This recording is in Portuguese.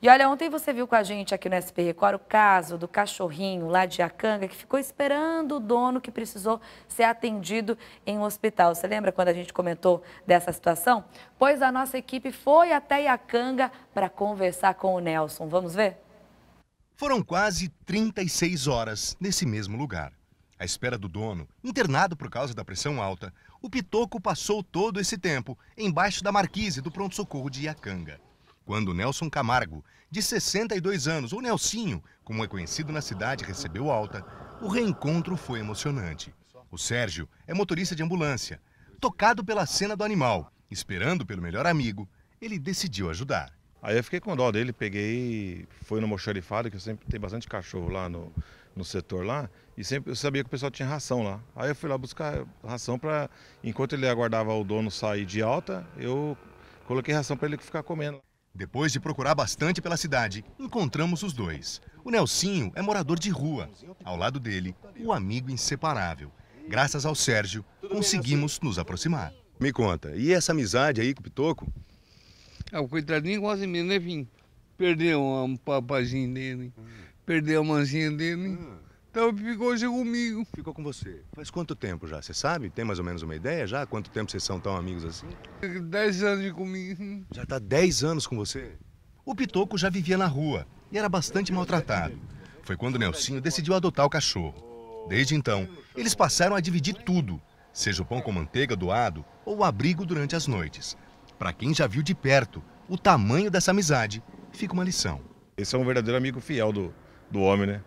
E olha, ontem você viu com a gente aqui no SP Record o caso do cachorrinho lá de Acanga que ficou esperando o dono que precisou ser atendido em um hospital. Você lembra quando a gente comentou dessa situação? Pois a nossa equipe foi até Iacanga para conversar com o Nelson. Vamos ver? Foram quase 36 horas nesse mesmo lugar. À espera do dono, internado por causa da pressão alta, o Pitoco passou todo esse tempo embaixo da marquise do pronto-socorro de Iacanga quando Nelson Camargo, de 62 anos, ou Nelsinho, como é conhecido na cidade, recebeu alta, o reencontro foi emocionante. O Sérgio é motorista de ambulância. Tocado pela cena do animal, esperando pelo melhor amigo, ele decidiu ajudar. Aí eu fiquei com dó dele, peguei, fui no moxarifado, que eu sempre tem bastante cachorro lá no, no setor lá, e sempre eu sabia que o pessoal tinha ração lá. Aí eu fui lá buscar ração para, enquanto ele aguardava o dono sair de alta, eu coloquei ração para ele ficar comendo. Depois de procurar bastante pela cidade, encontramos os dois. O Nelsinho é morador de rua. Ao lado dele, o amigo inseparável. Graças ao Sérgio, conseguimos nos aproximar. Me conta, e essa amizade aí com o Pitoco? Ah, o coitadinho quase mesmo, né, Fim? Perdeu um papazinho dele, perdeu a mãezinha dele. Ah. Então ficou hoje comigo. Ficou com você. Faz quanto tempo já? Você sabe? Tem mais ou menos uma ideia já? Quanto tempo vocês são tão amigos assim? Dez anos de comigo. Já está dez anos com você? O Pitoco já vivia na rua e era bastante maltratado. Foi quando Nelsinho decidiu adotar o cachorro. Desde então, eles passaram a dividir tudo, seja o pão com manteiga doado ou o abrigo durante as noites. Para quem já viu de perto o tamanho dessa amizade, fica uma lição. Esse é um verdadeiro amigo fiel do, do homem, né?